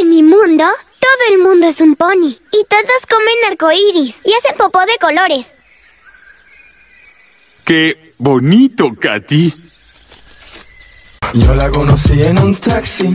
en mi mundo, todo el mundo es un pony. Y todos comen arcoíris y hacen popó de colores. ¡Qué bonito, Katy! Yo la conocí en un taxi.